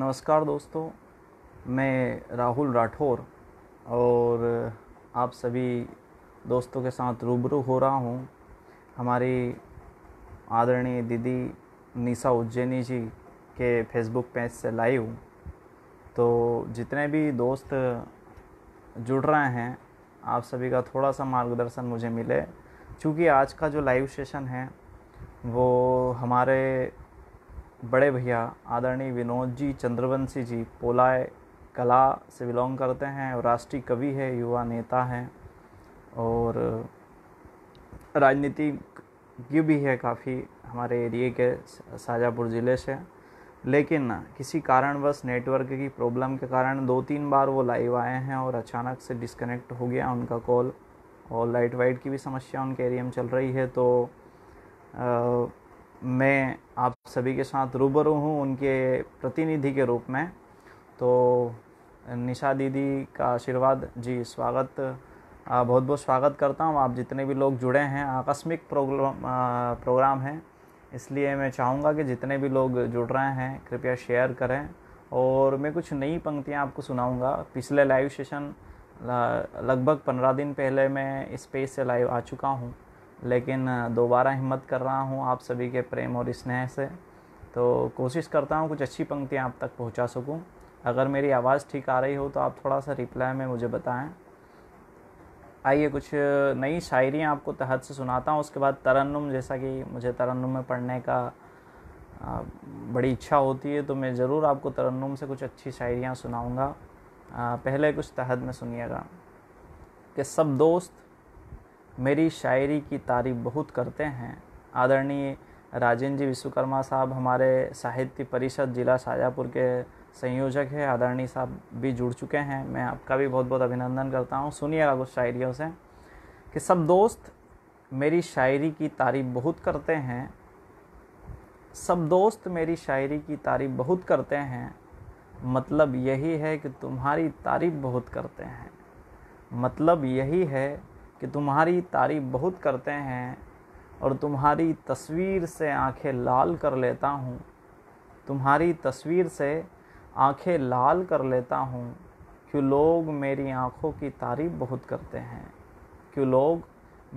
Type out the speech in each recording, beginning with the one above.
नमस्कार दोस्तों मैं राहुल राठौर और आप सभी दोस्तों के साथ रूबरू हो रहा हूँ हमारी आदरणीय दीदी निशा उज्जैनी जी के फेसबुक पेज से लाइव तो जितने भी दोस्त जुड़ रहे हैं आप सभी का थोड़ा सा मार्गदर्शन मुझे मिले क्योंकि आज का जो लाइव सेशन है वो हमारे बड़े भैया आदरणीय विनोद जी चंद्रवंशी जी पोलाए कला से बिलोंग करते हैं और राष्ट्रीय कवि है युवा नेता हैं और राजनीतिज्ञ भी है काफ़ी हमारे एरिए के शाजापुर ज़िले से लेकिन किसी कारणवश नेटवर्क की प्रॉब्लम के कारण दो तीन बार वो लाइव आए हैं और अचानक से डिस्कनेक्ट हो गया उनका कॉल और लाइट वाइट की भी समस्या उनके एरिया में चल रही है तो मैं आप सभी के साथ रूबरू हूँ उनके प्रतिनिधि के रूप में तो निशा दीदी का आशीर्वाद जी स्वागत बहुत बहुत स्वागत करता हूँ आप जितने भी लोग जुड़े हैं आकस्मिक प्रोग्राम प्रोग्राम है इसलिए मैं चाहूँगा कि जितने भी लोग जुड़ रहे हैं कृपया शेयर करें और मैं कुछ नई पंक्तियाँ आपको सुनाऊँगा पिछले लाइव सेशन लगभग पंद्रह दिन पहले मैं स्पेस से लाइव आ चुका हूँ लेकिन दोबारा हिम्मत कर रहा हूँ आप सभी के प्रेम और स्नेह से तो कोशिश करता हूँ कुछ अच्छी पंक्तियाँ आप तक पहुँचा सकूँ अगर मेरी आवाज़ ठीक आ रही हो तो आप थोड़ा सा रिप्लाई में मुझे बताएं आइए कुछ नई शायरियाँ आपको तहत से सुनाता हूँ उसके बाद तरन्नुम जैसा कि मुझे तरन्नुम में पढ़ने का बड़ी इच्छा होती है तो मैं ज़रूर आपको तरन्नुम से कुछ अच्छी शायरियाँ सुनाऊँगा पहले कुछ तहत में सुनिएगा कि सब दोस्त मेरी शायरी की तारीफ बहुत करते हैं आदरणीय राजेंद्र जी विश्वकर्मा साहब हमारे साहित्य परिषद जिला शाजापुर के संयोजक है आदरणीय साहब भी जुड़ चुके हैं मैं आपका भी बहुत बहुत अभिनंदन करता हूँ सुनिएगा कुछ शायरियों से कि सब दोस्त मेरी शायरी की तारीफ बहुत करते हैं सब दोस्त मेरी शायरी की तारीफ बहुत करते हैं मतलब यही है कि तुम्हारी तारीफ बहुत करते हैं मतलब यही है कि तुम्हारी तारीफ बहुत करते हैं और तुम्हारी तस्वीर से आंखें लाल कर लेता हूँ तुम्हारी तस्वीर से आंखें लाल कर लेता हूँ क्यों लोग मेरी आंखों की तारीफ बहुत करते हैं क्यों लोग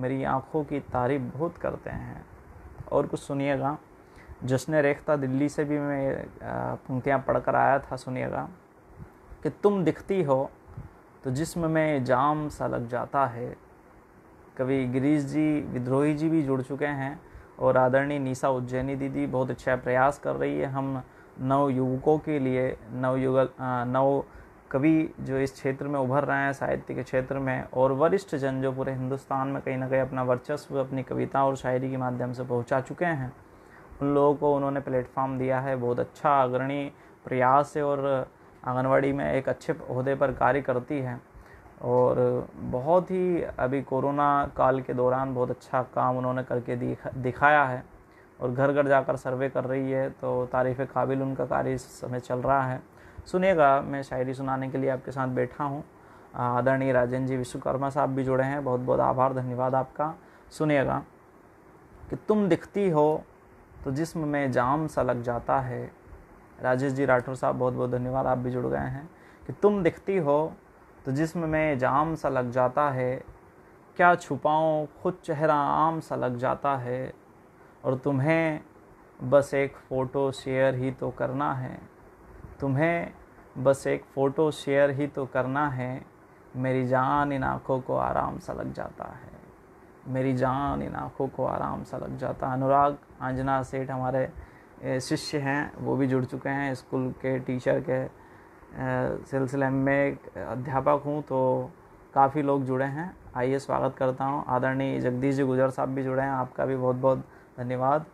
मेरी आंखों की तारीफ बहुत करते हैं और कुछ सुनिएगा जश्न रेखता दिल्ली से भी मैं पंक्तियाँ पढ़कर आया था सुनिएगा कि तुम दिखती हो तो जिसम में जाम सा लग जाता है कवि गिरीश जी विद्रोही जी भी जुड़ चुके हैं और आदरणीय निशा उज्जैनी दीदी बहुत अच्छा प्रयास कर रही है हम नव युवकों के लिए नव नव कवि जो इस क्षेत्र में उभर रहे हैं साहित्य के क्षेत्र में और वरिष्ठ जन जो पूरे हिंदुस्तान में कहीं ना कहीं अपना वर्चस्व अपनी कविता और शायरी के माध्यम से पहुंचा चुके हैं उन लोगों को उन्होंने प्लेटफॉर्म दिया है बहुत अच्छा अग्रणी प्रयास है और आंगनवाड़ी में एक अच्छे अहदे पर कार्य करती है और बहुत ही अभी कोरोना काल के दौरान बहुत अच्छा काम उन्होंने करके दिख, दिखाया है और घर घर जाकर सर्वे कर रही है तो तारीफ़ काबिल उनका कार्य इस समय चल रहा है सुनिएगा मैं शायरी सुनाने के लिए आपके साथ बैठा हूँ आदरणीय राजेंद्र जी विश्वकर्मा साहब भी जुड़े हैं बहुत बहुत आभार धन्यवाद आपका सुनिएगा कि तुम दिखती हो तो जिस्म में जाम सा लग जाता है राजेश जी राठौर साहब बहुत बहुत धन्यवाद आप भी जुड़ गए हैं कि तुम दिखती हो तो जिसम में जाम सा लग जाता है क्या छुपाऊँ खुद चेहरा आम सा लग जाता है और तुम्हें बस एक फ़ोटो शेयर ही तो करना है तुम्हें बस एक फ़ोटो शेयर ही तो करना है मेरी जान इन आँखों को आराम सा लग जाता है मेरी जान इन आँखों को आराम सा लग जाता है अनुराग आंजना सेठ हमारे शिष्य हैं वो भी जुड़ चुके हैं स्कूल के टीचर के सिलसिले में अध्यापक हूँ तो काफ़ी लोग जुड़े हैं आइए स्वागत करता हूँ आदरणीय जगदीश जी गुजर साहब भी जुड़े हैं आपका भी बहुत बहुत धन्यवाद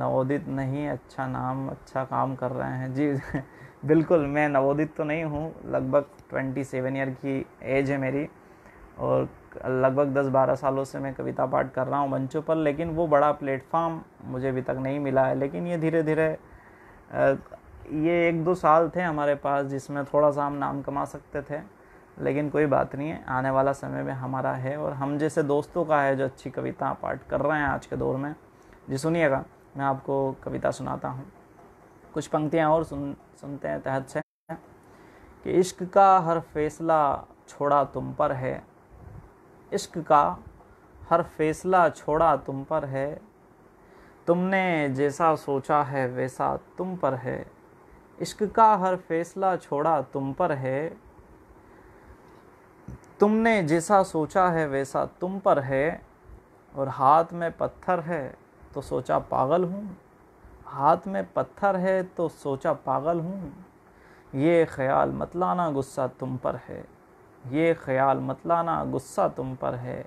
नवोदित नहीं अच्छा नाम अच्छा काम कर रहे हैं जी बिल्कुल मैं नवोदित तो नहीं हूँ लगभग ट्वेंटी सेवन ईयर की एज है मेरी और लगभग दस बारह सालों से मैं कविता पाठ कर रहा हूँ मंचों पर लेकिन वो बड़ा प्लेटफॉर्म मुझे अभी तक नहीं मिला है लेकिन ये धीरे धीरे ये एक दो साल थे हमारे पास जिसमें थोड़ा सा हम नाम कमा सकते थे लेकिन कोई बात नहीं है आने वाला समय में हमारा है और हम जैसे दोस्तों का है जो अच्छी कविता पाठ कर रहे हैं आज के दौर में जी सुनिएगा मैं आपको कविता सुनाता हूँ कुछ पंक्तियाँ और सुन सुनते हैं तहत से कि इश्क का हर फैसला छोड़ा तुम पर है इश्क का हर फैसला छोड़ा तुम पर है तुमने जैसा सोचा है वैसा तुम पर है इश्क का हर फैसला छोड़ा तुम पर है तुमने जैसा सोचा है वैसा तुम पर है और हाथ में पत्थर है तो सोचा पागल हूँ हाथ में पत्थर है तो सोचा पागल हूँ ये ख्याल मतलाना गुस्सा तुम पर है ये ख्याल मतलाना गुस्सा तुम पर है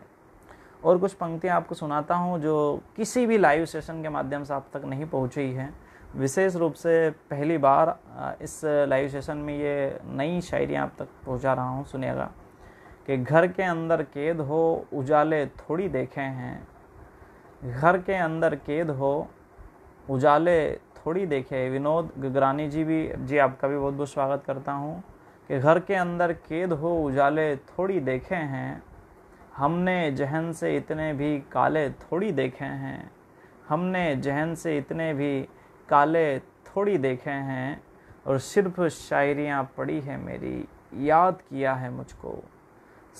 और कुछ पंक्तियाँ आपको सुनाता हूँ जो किसी भी लाइव सेशन के माध्यम से आप तक नहीं पहुँची हैं विशेष रूप से पहली बार इस लाइव सेशन में ये नई शायरी आप तक पहुंचा रहा हूँ सुनेगा कि घर के अंदर कैद हो उजाले थोड़ी देखे हैं घर के अंदर कैद हो उजाले थोड़ी देखे विनोद गगरानी जी भी जी आपका भी बहुत बहुत स्वागत करता हूँ कि घर के अंदर कैद हो उजाले थोड़ी देखे हैं हमने जहन से इतने भी काले थोड़ी देखे हैं हमने जहन से इतने भी काले थोड़ी देखे हैं और सिर्फ शायरियाँ पढ़ी है मेरी याद किया है मुझको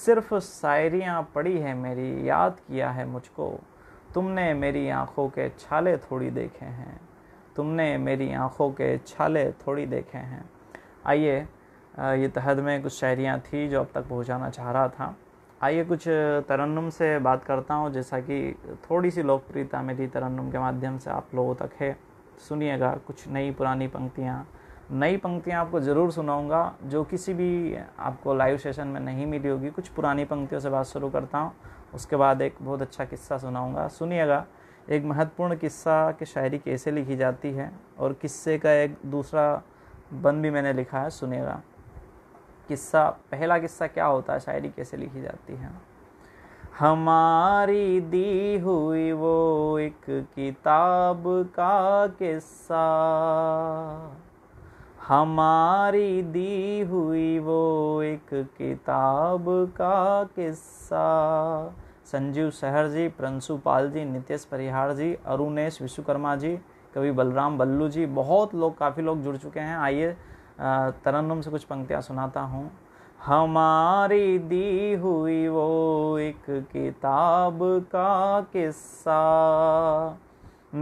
सिर्फ शायरियाँ पढ़ी है मेरी याद किया है मुझको तुमने मेरी आँखों के छाले थोड़ी देखे हैं तुमने मेरी आँखों के छाले थोड़ी देखे हैं आइए ये तहद में कुछ शायरियाँ थी जो अब तक पहुँचाना चाह रहा था आइए कुछ तरन्नुम से बात करता हूँ जैसा कि थोड़ी सी लोकप्रियता मेरी तरन्नुम के माध्यम से आप लोगों तक है सुनिएगा कुछ नई पुरानी पंक्तियाँ नई पंक्तियाँ आपको ज़रूर सुनाऊँगा जो किसी भी आपको लाइव सेशन में नहीं मिली होगी कुछ पुरानी पंक्तियों से बात शुरू करता हूँ उसके बाद एक बहुत अच्छा किस्सा सुनाऊँगा सुनिएगा एक महत्वपूर्ण किस्सा कि शायरी कैसे लिखी जाती है और किस्से का एक दूसरा बन भी मैंने लिखा है सुनेगा किस्सा पहला किस्सा क्या होता है शायरी कैसे लिखी जाती है हमारी दी हुई वो एक किताब का किस्सा हमारी दी हुई वो एक किताब का किस्सा संजीव सहर जी प्रंसुपाल जी नितेश परिहार जी अरुणेश विश्वकर्मा जी कवि बलराम बल्लू जी बहुत लोग काफ़ी लोग जुड़ चुके हैं आइए तरन्नुम से कुछ पंक्तियाँ सुनाता हूँ हमारी दी हुई वो एक किताब का किस्सा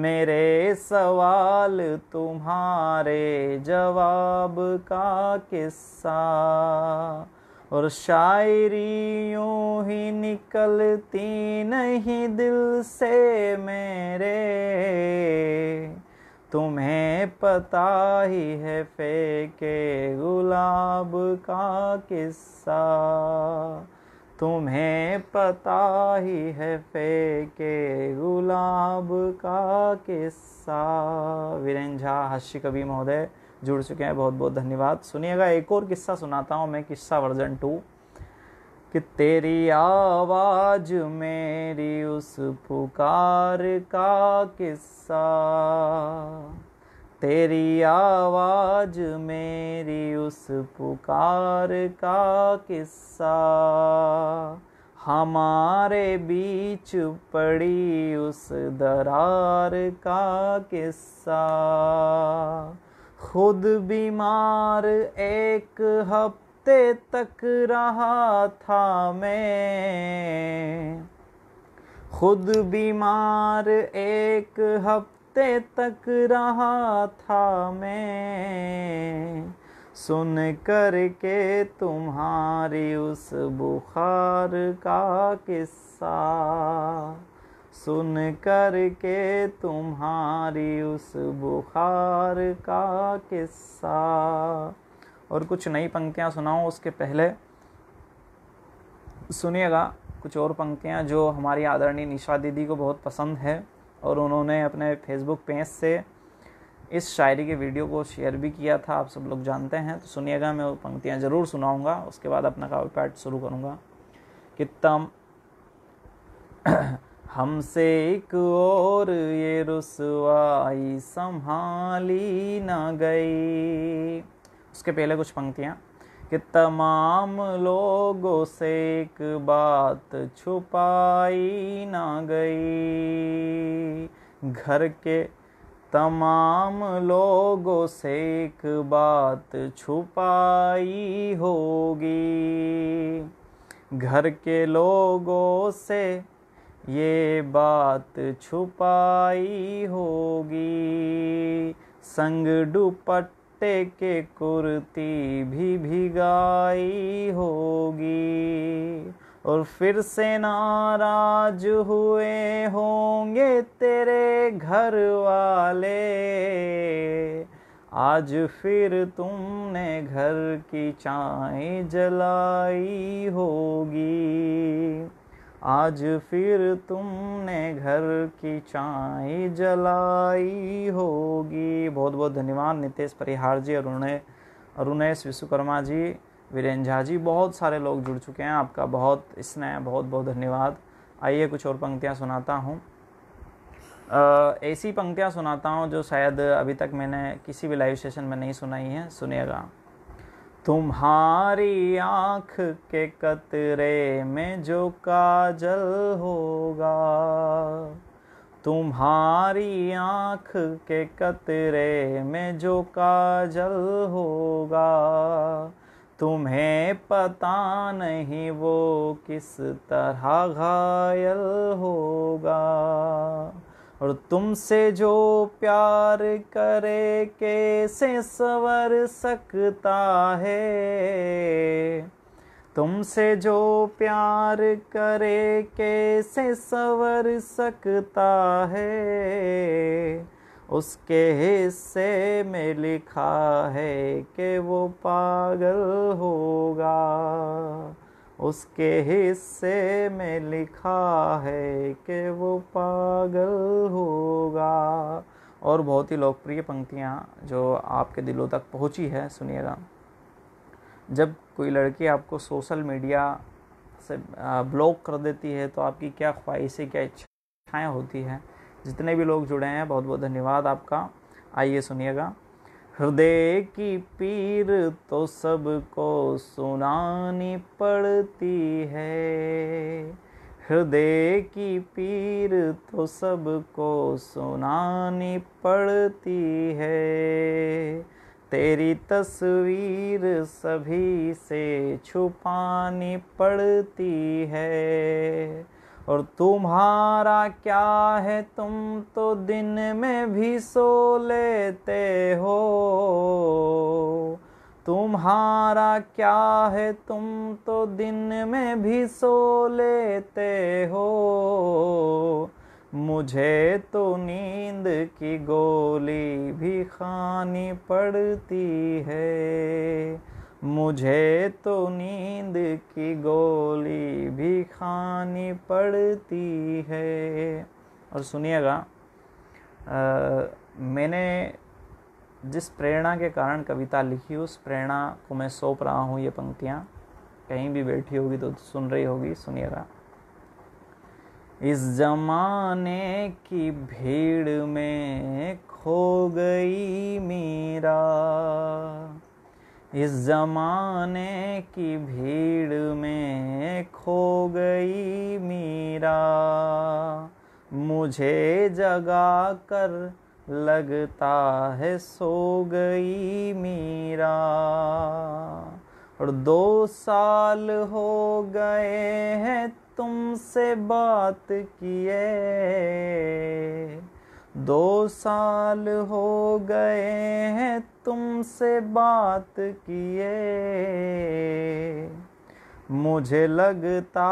मेरे सवाल तुम्हारे जवाब का किस्सा और शायरी यूं ही निकलती नहीं दिल से मेरे तुम्हें पता ही है फेंके गुलाब का किस्सा तुम्हें पता ही है फेंके गुलाब का किस्सा वीरेन झा हर्ष कवि महोदय जुड़ चुके हैं बहुत बहुत धन्यवाद सुनिएगा एक और किस्सा सुनाता हूँ मैं किस्सा वर्जन टू कि तेरी आवाज मेरी उस पुकार का किस्सा तेरी आवाज मेरी उस पुकार का किस्सा हमारे बीच पड़ी उस दरार का किस्सा खुद बीमार एक हफ हफ्ते तक रहा था मैं खुद बीमार एक हफ्ते तक रहा था मैं सुन कर के तुम्हारी उस बुखार का किस्सा सुन कर के तुम्हारी उस बुखार का किस्सा और कुछ नई पंक्तियाँ सुनाऊँ उसके पहले सुनिएगा कुछ और पंक्तियाँ जो हमारी आदरणीय निशा दीदी को बहुत पसंद है और उन्होंने अपने फेसबुक पेज से इस शायरी के वीडियो को शेयर भी किया था आप सब लोग जानते हैं तो सुनिएगा मैं वो पंक्तियाँ ज़रूर सुनाऊँगा उसके बाद अपना काव्य पाठ शुरू करूँगा कि तम हमसे एक और ये रुसवाई संभाली न गई उसके पहले कुछ पंक्तियाँ कि तमाम लोगों से एक बात छुपाई ना गई घर के तमाम लोगों से एक बात छुपाई होगी घर के लोगों से ये बात छुपाई होगी संग दुपट आटे के कुर्ती भी भिगाई होगी और फिर से नाराज हुए होंगे तेरे घर वाले आज फिर तुमने घर की चाय जलाई होगी आज फिर तुमने घर की चाय जलाई होगी बहुत बहुत धन्यवाद नितेश परिहार जी अरुण अरुणेश विश्वकर्मा जी वीरेंद्र झा जी बहुत सारे लोग जुड़ चुके हैं आपका बहुत स्नेह बहुत बहुत धन्यवाद आइए कुछ और पंक्तियाँ सुनाता हूँ ऐसी पंक्तियाँ सुनाता हूँ जो शायद अभी तक मैंने किसी भी लाइव सेशन में नहीं सुनाई हैं सुनेगा तुम्हारी आँख के कतरे में जो काजल होगा तुम्हारी आँख के कतरे में जो काजल होगा तुम्हें पता नहीं वो किस तरह घायल होगा और तुमसे जो प्यार करे कैसे सवर सकता है तुमसे जो प्यार करे कैसे सवर सकता है उसके हिस्से में लिखा है कि वो पागल होगा उसके हिस्से में लिखा है कि वो पागल होगा और बहुत ही लोकप्रिय पंक्तियाँ जो आपके दिलों तक पहुँची है सुनिएगा जब कोई लड़की आपको सोशल मीडिया से ब्लॉक कर देती है तो आपकी क्या ख्वाहिशें क्या इच्छाएँ होती हैं जितने भी लोग जुड़े हैं बहुत बहुत धन्यवाद आपका आइए सुनिएगा हृदय की पीर तो सबको सुनानी पड़ती है हृदय की पीर तो सबको सुनानी पड़ती है तेरी तस्वीर सभी से छुपानी पड़ती है और तुम्हारा क्या है तुम तो दिन में भी सो लेते हो तुम्हारा क्या है तुम तो दिन में भी सो लेते हो मुझे तो नींद की गोली भी खानी पड़ती है मुझे तो नींद की गोली भी खानी पड़ती है और सुनिएगा मैंने जिस प्रेरणा के कारण कविता लिखी उस प्रेरणा को मैं सौंप रहा हूँ ये पंक्तियाँ कहीं भी बैठी होगी तो सुन रही होगी सुनिएगा इस जमाने की भीड़ में खो गई मेरा इस जमाने की भीड़ में खो गई मीरा मुझे जगा कर लगता है सो गई मीरा और दो साल हो गए हैं तुमसे बात किए दो साल हो गए हैं तुमसे बात किए मुझे लगता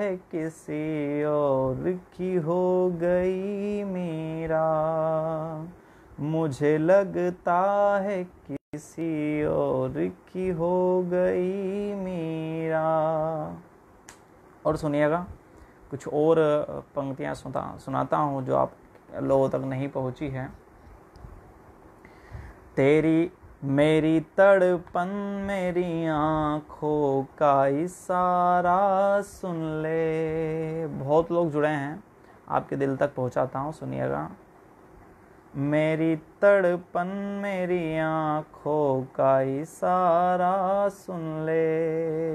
है किसी और की हो गई मेरा मुझे लगता है किसी और की हो गई मेरा और सुनिएगा कुछ और पंक्तियाँ सुना सुनाता हूँ जो आप लोगों तक नहीं पहुंची है तेरी मेरी तड़पन मेरी आँखों का इशारा सुन ले बहुत लोग जुड़े हैं आपके दिल तक पहुंचाता हूँ सुनिएगा मेरी तड़पन मेरी आँखों का इशारा सुन ले